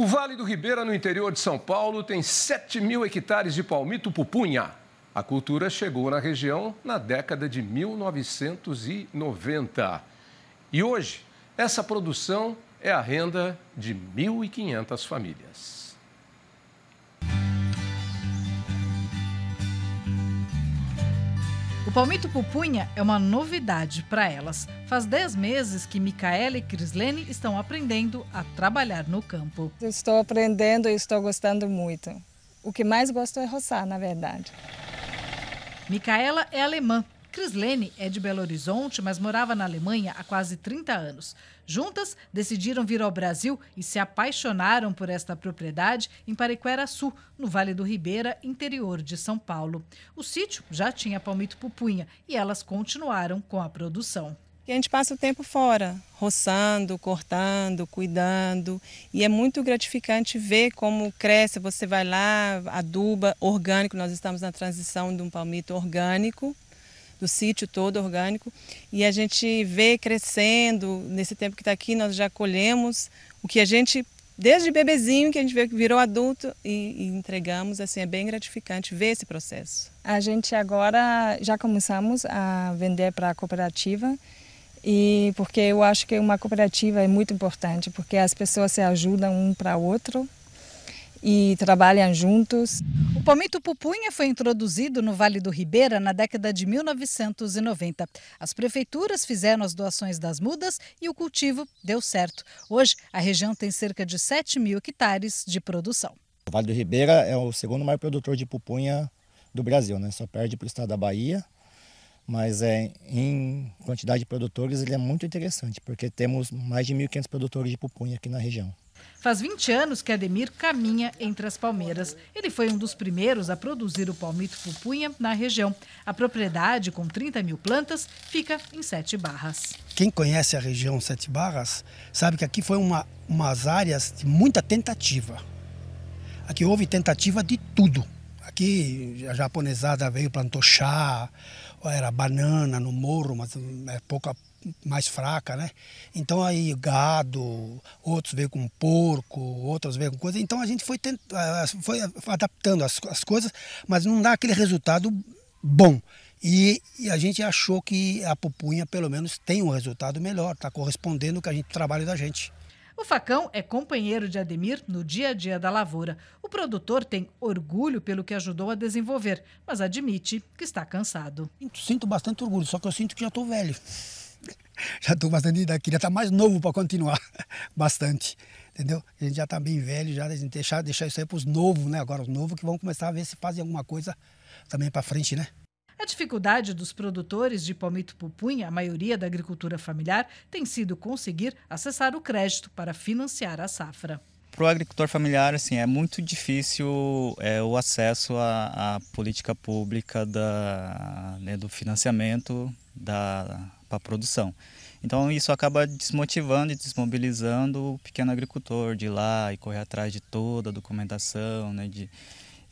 O Vale do Ribeira, no interior de São Paulo, tem 7 mil hectares de palmito pupunha. A cultura chegou na região na década de 1990. E hoje, essa produção é a renda de 1.500 famílias. O palmito pupunha é uma novidade para elas. Faz 10 meses que Micaela e Crislene estão aprendendo a trabalhar no campo. Estou aprendendo e estou gostando muito. O que mais gosto é roçar, na verdade. Micaela é alemã Crislene é de Belo Horizonte, mas morava na Alemanha há quase 30 anos. Juntas, decidiram vir ao Brasil e se apaixonaram por esta propriedade em Pariqueraçu, no Vale do Ribeira, interior de São Paulo. O sítio já tinha palmito pupunha e elas continuaram com a produção. E a gente passa o tempo fora, roçando, cortando, cuidando. E é muito gratificante ver como cresce. Você vai lá, aduba orgânico. Nós estamos na transição de um palmito orgânico do sítio todo orgânico. E a gente vê crescendo, nesse tempo que está aqui, nós já colhemos o que a gente, desde bebezinho, que a gente vê que virou adulto e, e entregamos, assim, é bem gratificante ver esse processo. A gente agora já começamos a vender para a cooperativa, e porque eu acho que uma cooperativa é muito importante, porque as pessoas se ajudam um para outro e trabalham juntos palmito pupunha foi introduzido no Vale do Ribeira na década de 1990. As prefeituras fizeram as doações das mudas e o cultivo deu certo. Hoje, a região tem cerca de 7 mil hectares de produção. O Vale do Ribeira é o segundo maior produtor de pupunha do Brasil, né? só perde para o estado da Bahia. Mas é, em quantidade de produtores ele é muito interessante, porque temos mais de 1.500 produtores de pupunha aqui na região. Faz 20 anos que Ademir caminha entre as palmeiras. Ele foi um dos primeiros a produzir o palmito pupunha na região. A propriedade, com 30 mil plantas, fica em Sete Barras. Quem conhece a região Sete Barras sabe que aqui foi uma umas áreas de muita tentativa. Aqui houve tentativa de tudo. Aqui a japonesada veio, plantou chá, era banana no morro, mas é eh, pouca, mais fraca, né? Então aí gado, outros veio com porco, outros veio com coisa. Então a gente foi, tent... Ah, ah, foi adaptando as, as coisas, mas não dá aquele resultado bom. E, e, a gente achou que a pupunha pelo menos tem um resultado melhor, está correspondendo com a gente, o trabalho da gente. O Facão é companheiro de Ademir no dia a dia da lavoura. O produtor tem orgulho pelo que ajudou a desenvolver, mas admite que está cansado. Sinto bastante orgulho, só que eu sinto que já estou velho. já estou bastante idade, queria estar tá mais novo para continuar bastante, entendeu? A gente já está bem velho, já a gente deixar, deixar isso aí para os novos, né? Agora os novos que vão começar a ver se fazem alguma coisa também para frente, né? A dificuldade dos produtores de palmito pupunha, a maioria da agricultura familiar, tem sido conseguir acessar o crédito para financiar a safra. Para o agricultor familiar, assim, é muito difícil é, o acesso à, à política pública da, né, do financiamento da, a produção. Então isso acaba desmotivando e desmobilizando o pequeno agricultor de ir lá e correr atrás de toda a documentação, né? De,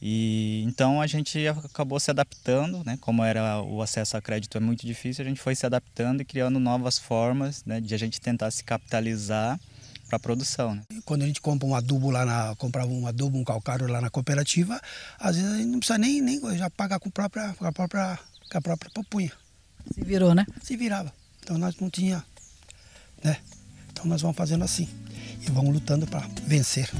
e então a gente acabou se adaptando, né? Como era o acesso a crédito é muito difícil, a gente foi se adaptando e criando novas formas, né? De a gente tentar se capitalizar para produção. Né? Quando a gente compra um adubo lá na comprava um adubo, um calcário lá na cooperativa, às vezes a gente não precisa nem nem já paga com a própria com a própria com a própria pupunha. Se virou, né? Se virava. Então nós não tinha, né? Então nós vamos fazendo assim e vamos lutando para vencer.